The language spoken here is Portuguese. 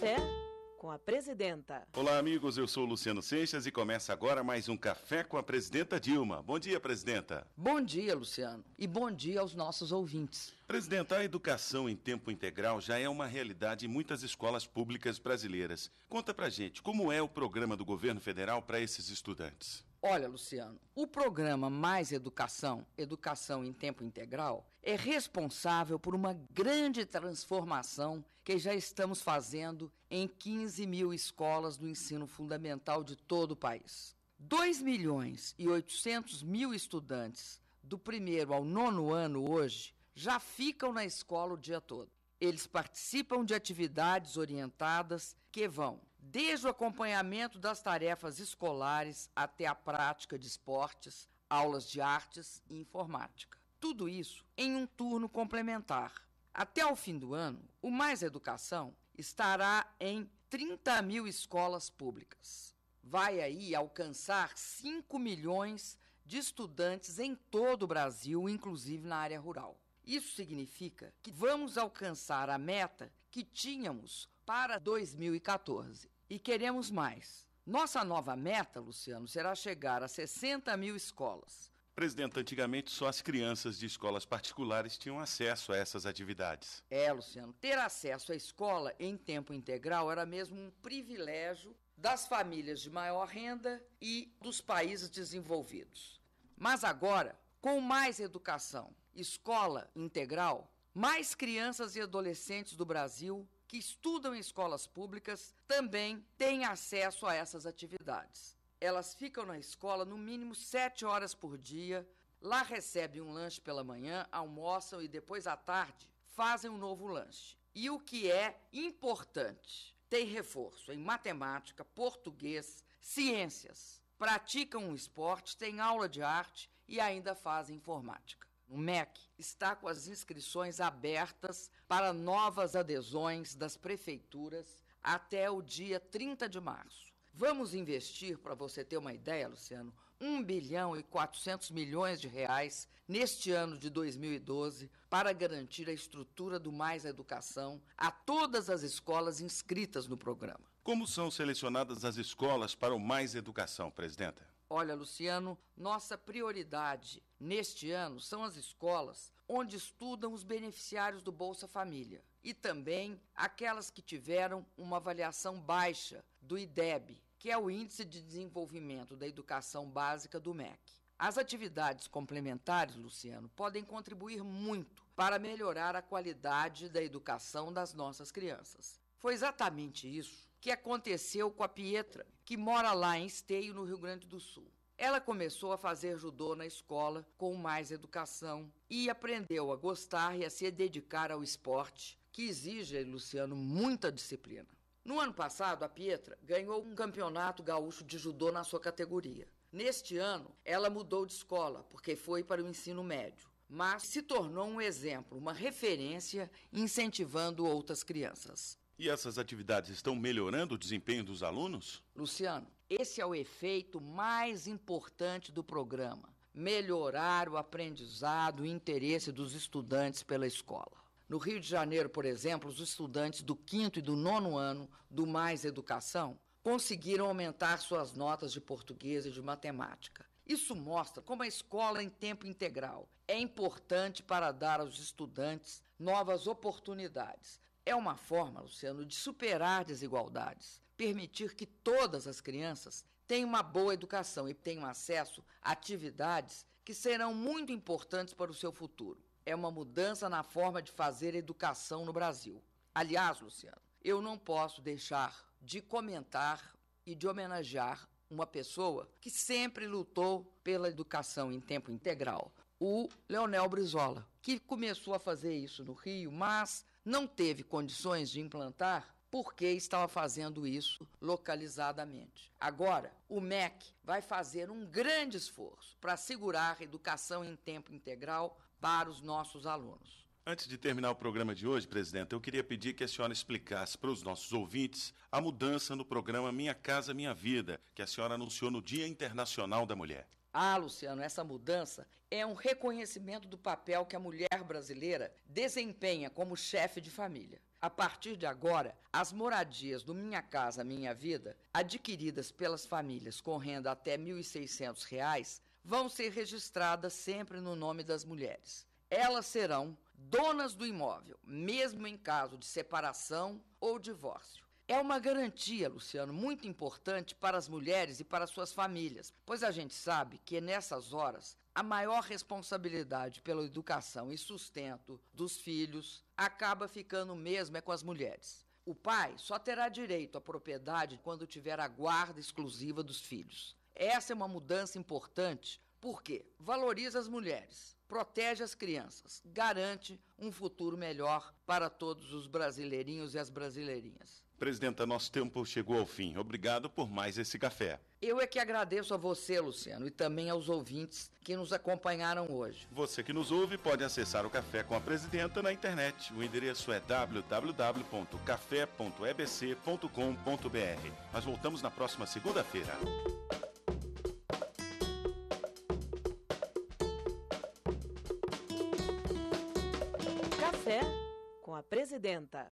Café com a Presidenta. Olá, amigos. Eu sou Luciano Seixas e começa agora mais um Café com a Presidenta Dilma. Bom dia, Presidenta. Bom dia, Luciano. E bom dia aos nossos ouvintes. Presidenta, a educação em tempo integral já é uma realidade em muitas escolas públicas brasileiras. Conta pra gente como é o programa do governo federal para esses estudantes. Olha, Luciano, o programa Mais Educação, Educação em Tempo Integral, é responsável por uma grande transformação que já estamos fazendo em 15 mil escolas do ensino fundamental de todo o país. 2 milhões e 800 mil estudantes do primeiro ao nono ano hoje já ficam na escola o dia todo. Eles participam de atividades orientadas que vão desde o acompanhamento das tarefas escolares até a prática de esportes, aulas de artes e informática. Tudo isso em um turno complementar. Até o fim do ano, o Mais Educação estará em 30 mil escolas públicas. Vai aí alcançar 5 milhões de estudantes em todo o Brasil, inclusive na área rural. Isso significa que vamos alcançar a meta que tínhamos para 2014. E queremos mais. Nossa nova meta, Luciano, será chegar a 60 mil escolas. Presidente, antigamente só as crianças de escolas particulares tinham acesso a essas atividades. É, Luciano. Ter acesso à escola em tempo integral era mesmo um privilégio das famílias de maior renda e dos países desenvolvidos. Mas agora, com mais educação, escola integral, mais crianças e adolescentes do Brasil que estudam em escolas públicas também têm acesso a essas atividades. Elas ficam na escola no mínimo sete horas por dia, lá recebem um lanche pela manhã, almoçam e depois à tarde fazem um novo lanche. E o que é importante, tem reforço em matemática, português, ciências, praticam um esporte, têm aula de arte e ainda fazem informática no MEC, está com as inscrições abertas para novas adesões das prefeituras até o dia 30 de março. Vamos investir, para você ter uma ideia, Luciano, 1 bilhão e 400 milhões de reais neste ano de 2012 para garantir a estrutura do Mais Educação a todas as escolas inscritas no programa. Como são selecionadas as escolas para o Mais Educação, presidenta? Olha, Luciano, nossa prioridade neste ano são as escolas onde estudam os beneficiários do Bolsa Família e também aquelas que tiveram uma avaliação baixa do IDEB, que é o Índice de Desenvolvimento da Educação Básica do MEC. As atividades complementares, Luciano, podem contribuir muito para melhorar a qualidade da educação das nossas crianças. Foi exatamente isso que aconteceu com a Pietra, que mora lá em Esteio, no Rio Grande do Sul. Ela começou a fazer judô na escola com mais educação e aprendeu a gostar e a se dedicar ao esporte, que exige, Luciano, muita disciplina. No ano passado, a Pietra ganhou um campeonato gaúcho de judô na sua categoria. Neste ano, ela mudou de escola porque foi para o ensino médio mas se tornou um exemplo, uma referência, incentivando outras crianças. E essas atividades estão melhorando o desempenho dos alunos? Luciano, esse é o efeito mais importante do programa: melhorar o aprendizado e interesse dos estudantes pela escola. No Rio de Janeiro, por exemplo, os estudantes do quinto e do nono ano do Mais Educação conseguiram aumentar suas notas de português e de matemática. Isso mostra como a escola em tempo integral é importante para dar aos estudantes novas oportunidades, é uma forma, Luciano, de superar desigualdades, permitir que todas as crianças tenham uma boa educação e tenham acesso a atividades que serão muito importantes para o seu futuro. É uma mudança na forma de fazer educação no Brasil. Aliás, Luciano, eu não posso deixar de comentar e de homenagear uma pessoa que sempre lutou pela educação em tempo integral, o Leonel Brizola, que começou a fazer isso no Rio, mas não teve condições de implantar porque estava fazendo isso localizadamente. Agora, o MEC vai fazer um grande esforço para assegurar educação em tempo integral para os nossos alunos. Antes de terminar o programa de hoje, presidente, eu queria pedir que a senhora explicasse para os nossos ouvintes a mudança no programa Minha Casa Minha Vida, que a senhora anunciou no Dia Internacional da Mulher. Ah, Luciano, essa mudança é um reconhecimento do papel que a mulher brasileira desempenha como chefe de família. A partir de agora, as moradias do Minha Casa Minha Vida, adquiridas pelas famílias com renda até R$ 1.600, vão ser registradas sempre no nome das mulheres. Elas serão donas do imóvel, mesmo em caso de separação ou divórcio. É uma garantia, Luciano, muito importante para as mulheres e para suas famílias, pois a gente sabe que nessas horas a maior responsabilidade pela educação e sustento dos filhos acaba ficando mesmo é com as mulheres. O pai só terá direito à propriedade quando tiver a guarda exclusiva dos filhos. Essa é uma mudança importante por quê? Valoriza as mulheres, protege as crianças, garante um futuro melhor para todos os brasileirinhos e as brasileirinhas. Presidenta, nosso tempo chegou ao fim. Obrigado por mais esse café. Eu é que agradeço a você, Luciano, e também aos ouvintes que nos acompanharam hoje. Você que nos ouve pode acessar o Café com a Presidenta na internet. O endereço é www.café.ebc.com.br. Nós voltamos na próxima segunda-feira. presidenta.